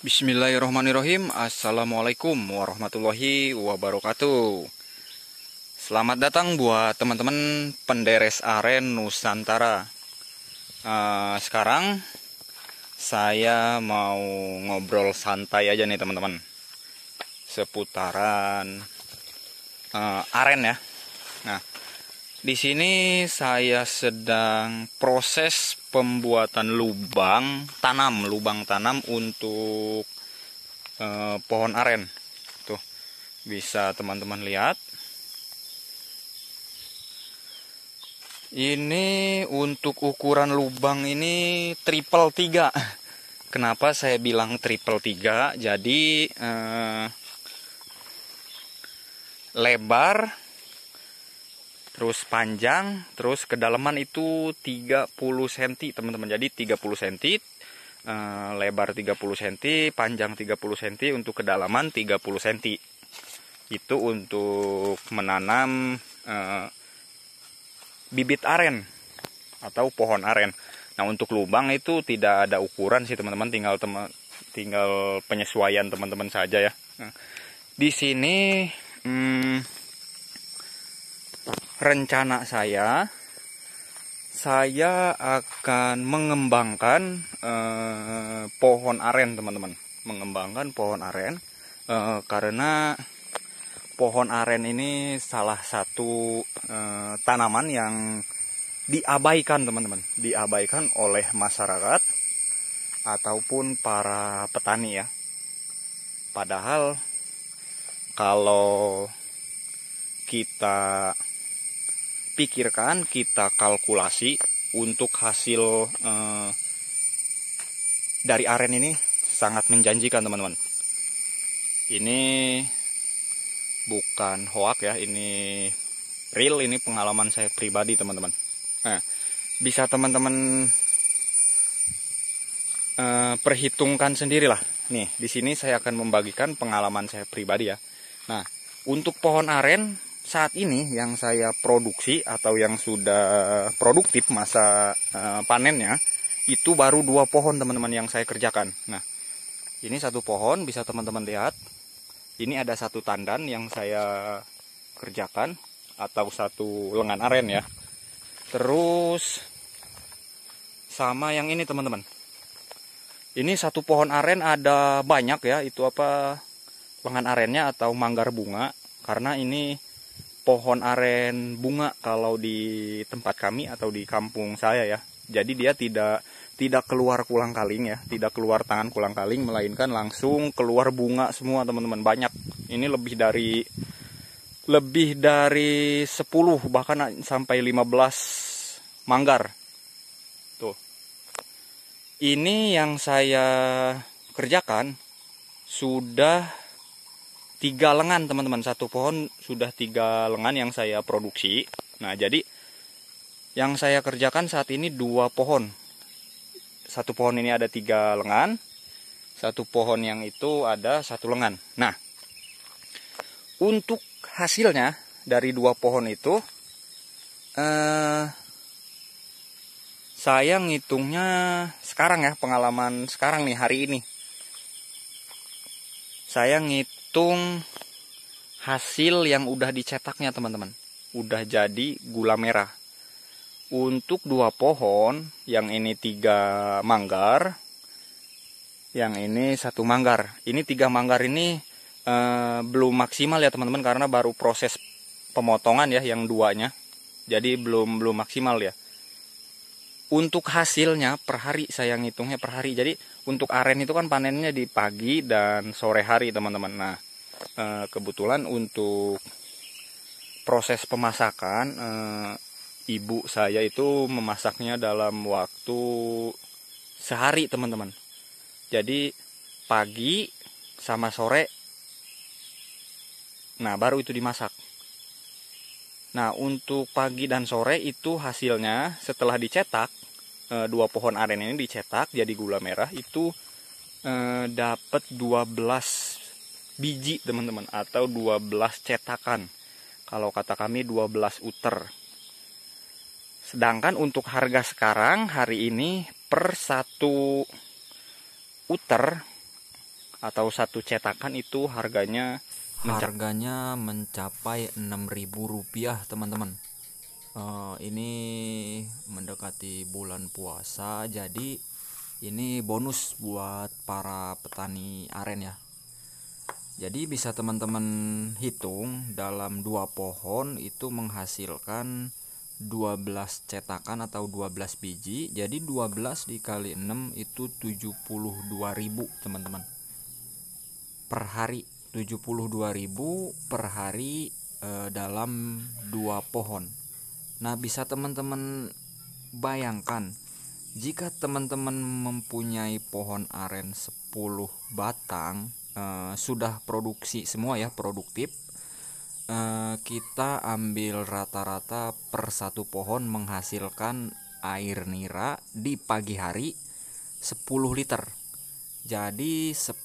Bismillahirrahmanirrahim Assalamualaikum warahmatullahi wabarakatuh Selamat datang buat teman-teman penderes aren Nusantara eh, Sekarang saya mau ngobrol santai aja nih teman-teman Seputaran eh, aren ya di sini saya sedang proses pembuatan lubang tanam, lubang tanam untuk eh, pohon aren. Tuh, bisa teman-teman lihat. Ini untuk ukuran lubang ini triple tiga Kenapa saya bilang triple tiga Jadi eh, lebar terus panjang, terus kedalaman itu 30 cm teman-teman. Jadi 30 cm, eh, lebar 30 cm, panjang 30 cm, untuk kedalaman 30 cm. Itu untuk menanam uh, bibit aren atau pohon aren. Nah untuk lubang itu tidak ada ukuran sih teman-teman, tinggal teman tinggal penyesuaian teman-teman saja ya. Nah, di sini hmm, rencana saya saya akan mengembangkan eh, pohon aren teman-teman mengembangkan pohon aren eh, karena pohon aren ini salah satu eh, tanaman yang diabaikan teman-teman diabaikan oleh masyarakat ataupun para petani ya padahal kalau kita pikirkan, kita kalkulasi untuk hasil eh, dari aren ini sangat menjanjikan teman-teman. Ini bukan hoak ya, ini real, ini pengalaman saya pribadi teman-teman. Nah, bisa teman-teman eh, perhitungkan sendirilah. Nih, di sini saya akan membagikan pengalaman saya pribadi ya. Nah, untuk pohon aren saat ini yang saya produksi atau yang sudah produktif masa uh, panennya itu baru dua pohon teman-teman yang saya kerjakan. Nah, ini satu pohon bisa teman-teman lihat. Ini ada satu tandan yang saya kerjakan atau satu lengan aren ya. Terus sama yang ini teman-teman. Ini satu pohon aren ada banyak ya, itu apa lengan arennya atau manggar bunga karena ini pohon aren bunga kalau di tempat kami atau di kampung saya ya. Jadi dia tidak tidak keluar kulang kaling ya, tidak keluar tangan kulang kaling melainkan langsung keluar bunga semua teman-teman banyak. Ini lebih dari lebih dari 10 bahkan sampai 15 manggar. Tuh. Ini yang saya kerjakan sudah tiga lengan teman-teman satu pohon sudah tiga lengan yang saya produksi nah jadi yang saya kerjakan saat ini dua pohon satu pohon ini ada tiga lengan satu pohon yang itu ada satu lengan nah untuk hasilnya dari dua pohon itu eh, saya ngitungnya sekarang ya pengalaman sekarang nih hari ini saya ngitung menghitung hasil yang udah dicetaknya teman-teman. Udah jadi gula merah. Untuk dua pohon, yang ini tiga manggar, yang ini satu manggar. Ini tiga manggar ini eh, belum maksimal ya teman-teman karena baru proses pemotongan ya yang duanya. Jadi belum belum maksimal ya untuk hasilnya per hari saya ngitungnya per hari jadi untuk aren itu kan panennya di pagi dan sore hari teman-teman nah eh, kebetulan untuk proses pemasakan eh, ibu saya itu memasaknya dalam waktu sehari teman-teman jadi pagi sama sore nah baru itu dimasak Nah, untuk pagi dan sore itu hasilnya setelah dicetak, e, dua pohon aren ini dicetak jadi gula merah itu e, dapat 12 biji, teman-teman, atau 12 cetakan. Kalau kata kami 12 uter. Sedangkan untuk harga sekarang hari ini per satu uter atau satu cetakan itu harganya harganya mencapai rp rupiah teman-teman uh, ini mendekati bulan puasa jadi ini bonus buat para petani aren ya jadi bisa teman-teman hitung dalam dua pohon itu menghasilkan 12 cetakan atau 12 biji jadi 12 dikali 6 itu 72.000 teman-teman per hari 72.000 per hari e, dalam dua pohon. Nah, bisa teman-teman bayangkan jika teman-teman mempunyai pohon aren 10 batang e, sudah produksi semua ya, produktif. E, kita ambil rata-rata per satu pohon menghasilkan air nira di pagi hari 10 liter jadi 10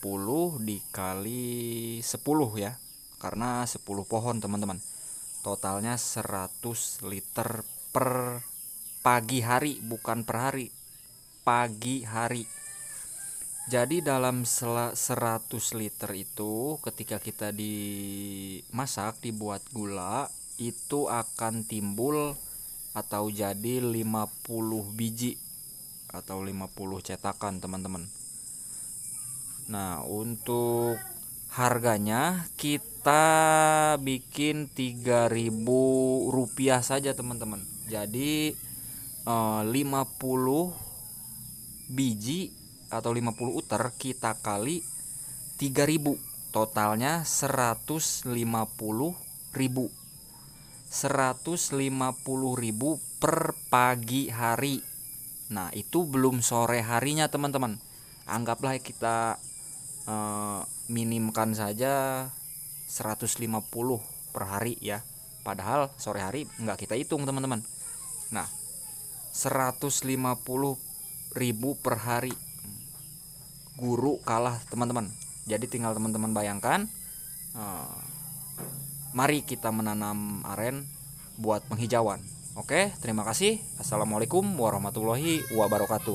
dikali 10 ya. Karena 10 pohon, teman-teman. Totalnya 100 liter per pagi hari, bukan per hari. Pagi hari. Jadi dalam 100 liter itu ketika kita dimasak, dibuat gula, itu akan timbul atau jadi 50 biji atau 50 cetakan, teman-teman. Nah, untuk harganya kita bikin 3000 rupiah saja teman-teman. Jadi eh, 50 biji atau 50 uter kita kali 3000. Totalnya 150 150.000 per pagi hari. Nah, itu belum sore harinya, teman-teman. Anggaplah kita Eh, minimkan saja 150 per hari ya padahal sore hari nggak kita hitung teman-teman nah 150 ribu per hari guru kalah teman-teman jadi tinggal teman-teman bayangkan uh, mari kita menanam aren buat penghijauan oke terima kasih assalamualaikum warahmatullahi wabarakatuh